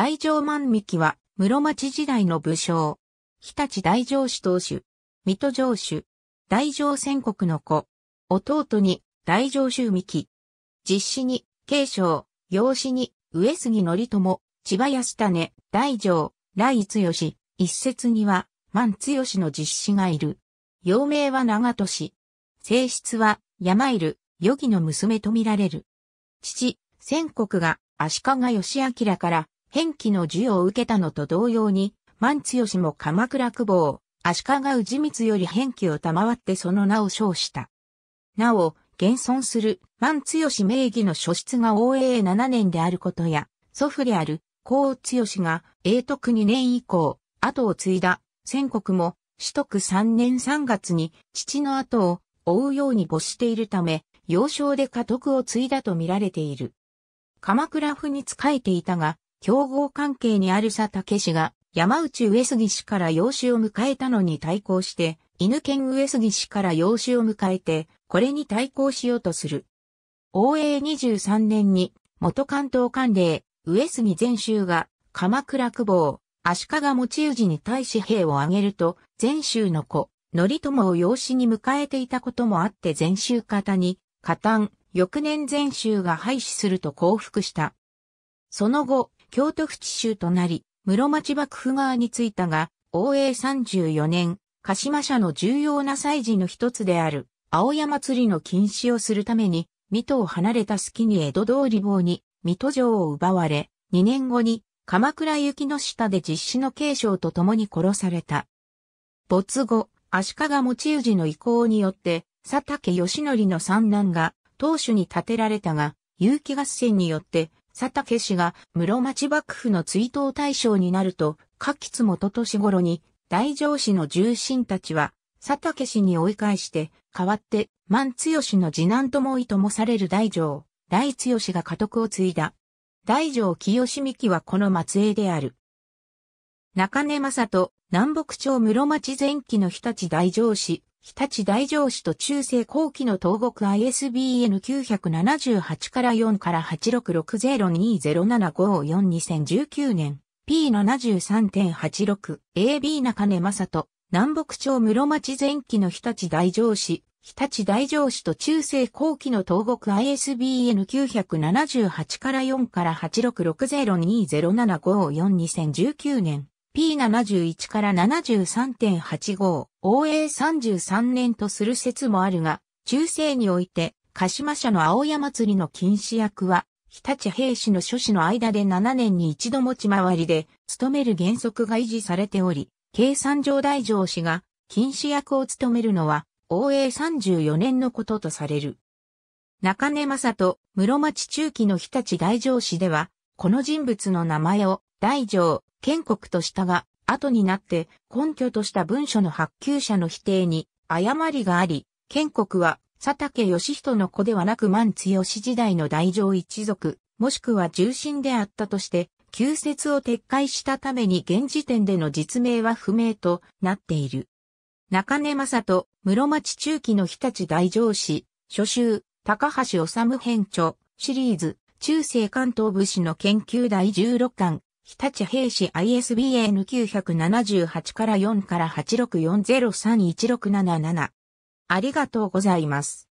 大乗万幹は、室町時代の武将。日立大城主当主。水戸城主。大乗戦国の子。弟に、大乗主幹。実子に、継承。養子に、上杉則友。千葉安種、大乗、来剛。一説には、万剛の実子がいる。幼名は長利。性質は、山いる、余儀の娘と見られる。父、戦国が、足利義明から、変記の授与を受けたのと同様に、万強氏も鎌倉久保、足利氏光より変記を賜ってその名を称した。なお、現存する万強氏名義の書室が応永7年であることや、祖父である孔強氏が永徳2年以降、後を継いだ、宣国も、取得3年3月に父の後を追うように没しているため、幼少で家督を継いだと見られている。鎌倉府に仕えていたが、競合関係にある佐竹氏が山内上杉氏から養子を迎えたのに対抗して、犬犬上杉氏から養子を迎えて、これに対抗しようとする。応永23年に、元関東官令、上杉全州が、鎌倉久保、足利持氏に対し兵を挙げると、全州の子、則友を養子に迎えていたこともあって全州方に、加担、翌年全州が廃止すると降伏した。その後、京都府地州となり、室町幕府側に着いたが、応永34年、鹿島社の重要な祭事の一つである、青山釣りの禁止をするために、水戸を離れた隙に江戸通り棒に、水戸城を奪われ、2年後に、鎌倉行きの下で実施の継承と共に殺された。没後、足利持氏の意向によって、佐竹義則の三男が、当主に建てられたが、有機合戦によって、佐竹氏が室町幕府の追悼対象になると、下吉元年頃に大城氏の重臣たちは佐竹氏に追い返して、代わって万強氏の次男ともいともされる大城、大強氏が家督を継いだ。大城清美紀はこの末裔である。中根正人、南北朝室町前期の日立大城氏、日立大城市と中世後期の東国 ISBN 978から4から866020755422019年 P73.86 AB 中根正人南北朝室町前期の日立大城市日立大城市と中世後期の東国 ISBN 978から4から866020755422019年 P71 から73.85応永33年とする説もあるが、中世において、鹿島社の青山祭りの禁止役は、日立兵士の諸子の間で7年に一度持ち回りで、務める原則が維持されており、計算上大上氏が禁止役を務めるのは、応永34年のこととされる。中根正人、室町中期の日立大上氏では、この人物の名前を大上、建国としたが、後になって根拠とした文書の発給者の否定に誤りがあり、建国は佐竹義人の子ではなく万強氏時代の大乗一族、もしくは重臣であったとして、旧説を撤回したために現時点での実名は不明となっている。中根正人、室町中期の日立大乗氏、初秋、高橋治編著、シリーズ、中世関東武士の研究第16巻、日立兵士 ISBN 978から4から864031677。ありがとうございます。